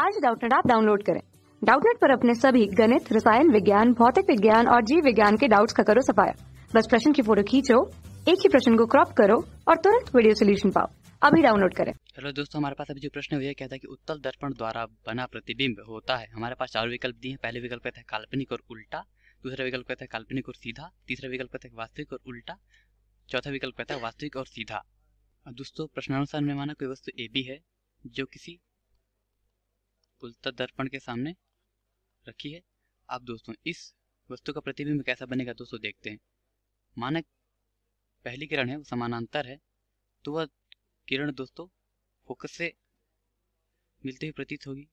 आज डाउटनेट आप डाउनलोड करें डाउटनेट पर अपने सभी गणित रसायन विज्ञान भौतिक विज्ञान और जीव विज्ञान के डाउट्स का करो सफाया बस प्रश्न की फोटो खींचो एक ही प्रश्न को क्रॉप करो और तुरंत वीडियो सोल्यूशन पाओ अभी डाउनलोड करें हेलो दोस्तों हमारे पास अभी जो प्रश्न हुआ कहता है कि उत्तल दर्पण द्वारा बना प्रतिबिंब होता है हमारे पास चार विकल्प दिए हैं पहले विकल्प कहता है काल्पनिक और उल्टा दूसरा विकल्प कहता है काल्पनिक और सीधा तीसरा विकल्प है वास्तविक और उल्टा चौथा विकल्प कहता है वास्तविक और सीधा दोस्तों प्रश्नानुसार में माना कोई वस्तु ए बी है जो किसी पुलता दर्पण के सामने रखी है आप दोस्तों इस वस्तु का प्रतिबिंब कैसा बनेगा दोस्तों देखते हैं मानक पहली किरण है वो समानांतर है तो वह किरण दोस्तों फोकस से मिलते हुए प्रतीत होगी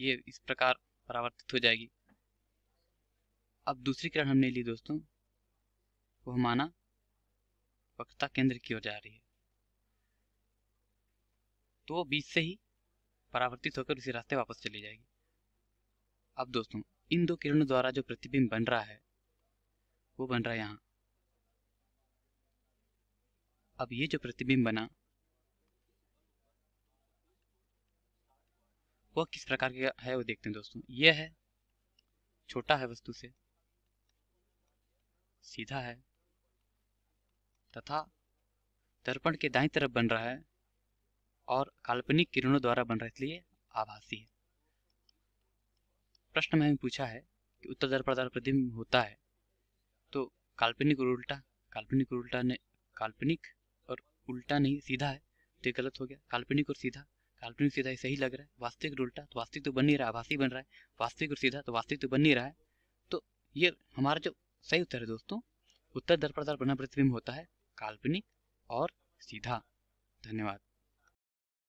ये इस प्रकार परावर्तित हो जाएगी अब दूसरी किरण हमने ली दोस्तों वो माना वक्ता केंद्र की ओर जा रही है तो वो बीच से ही परावर्तित होकर उसी रास्ते वापस चली जाएगी अब दोस्तों इन दो किरणों द्वारा जो प्रतिबिंब बन रहा है वो बन रहा है यहाँ अब ये जो प्रतिबिंब बना वह किस प्रकार का है वो देखते हैं दोस्तों यह है छोटा है वस्तु से सीधा है तथा दर्पण के दाई तरफ बन रहा है और काल्पनिक किरणों द्वारा बन रहा है इसलिए आभासी है प्रश्न में पूछा है कि उत्तर दर्पण प्रदार प्रतिबिंब होता है तो काल्पनिक और उल्टा काल्पनिक और उल्टा ने काल्पनिक और उल्टा नहीं सीधा है तो गलत हो गया काल्पनिक और सीधा काल्पनिक सीधा ही सही लग रहा है वास्तविक और उल्टा तो वास्तविक तो बन नहीं रहा आभासी बन रहा है वास्तविक और सीधा तो वास्तविक तो बन नहीं रहा है तो ये हमारा जो सही उत्तर है दोस्तों उत्तर दर्पण द्वारा प्रतिबिंब होता है काल्पनिक और सीधा धन्यवाद